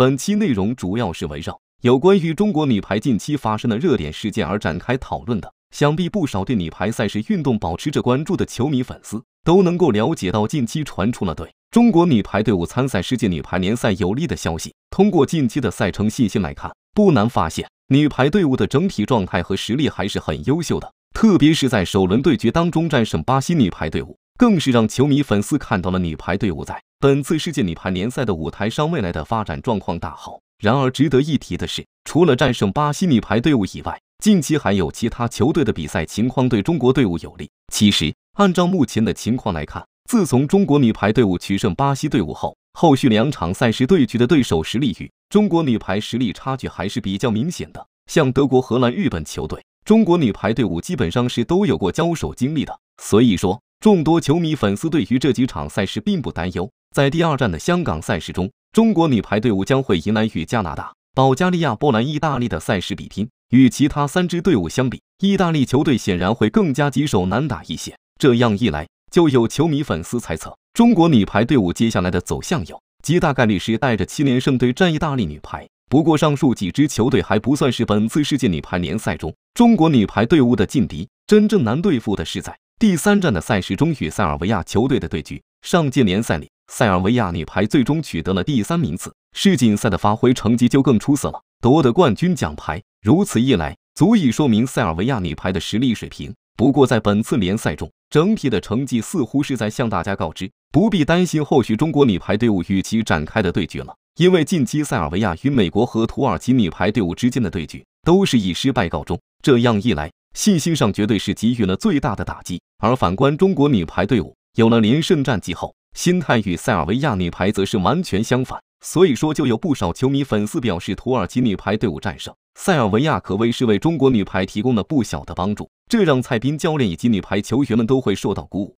本期内容主要是围绕有关于中国女排近期发生的热点事件而展开讨论的。想必不少对女排赛事运动保持着关注的球迷粉丝都能够了解到近期传出了对中国女排队伍参赛世界女排联赛有利的消息。通过近期的赛程信息来看，不难发现女排队伍的整体状态和实力还是很优秀的。特别是在首轮对决当中战胜巴西女排队伍，更是让球迷粉丝看到了女排队伍在。本次世界女排联赛的舞台上，未来的发展状况大好。然而，值得一提的是，除了战胜巴西女排队伍以外，近期还有其他球队的比赛情况对中国队伍有利。其实，按照目前的情况来看，自从中国女排队伍取胜巴西队伍后，后续两场赛事对局的对手实力与中国女排实力差距还是比较明显的。像德国、荷兰、日本球队，中国女排队伍基本上是都有过交手经历的。所以说，众多球迷粉丝对于这几场赛事并不担忧。在第二站的香港赛事中，中国女排队伍将会迎来与加拿大、保加利亚、波兰、意大利的赛事比拼。与其他三支队伍相比，意大利球队显然会更加棘手难打一些。这样一来，就有球迷粉丝猜测，中国女排队伍接下来的走向有极大概率是带着七连胜队战意大利女排。不过，上述几支球队还不算是本次世界女排联赛中中国女排队伍的劲敌，真正难对付的是在第三站的赛事中与塞尔维亚球队的对局。上届联赛里。塞尔维亚女排最终取得了第三名次，世锦赛的发挥成绩就更出色了，夺得冠军奖牌。如此一来，足以说明塞尔维亚女排的实力水平。不过，在本次联赛中，整体的成绩似乎是在向大家告知，不必担心后续中国女排队伍与其展开的对决了，因为近期塞尔维亚与美国和土耳其女排队伍之间的对决都是以失败告终。这样一来，信心上绝对是给予了最大的打击。而反观中国女排队伍，有了连胜战绩后。心态与塞尔维亚女排则是完全相反，所以说就有不少球迷粉丝表示，土耳其女排队伍战胜塞尔维亚可谓是为中国女排提供了不小的帮助，这让蔡斌教练以及女排球员们都会受到鼓舞。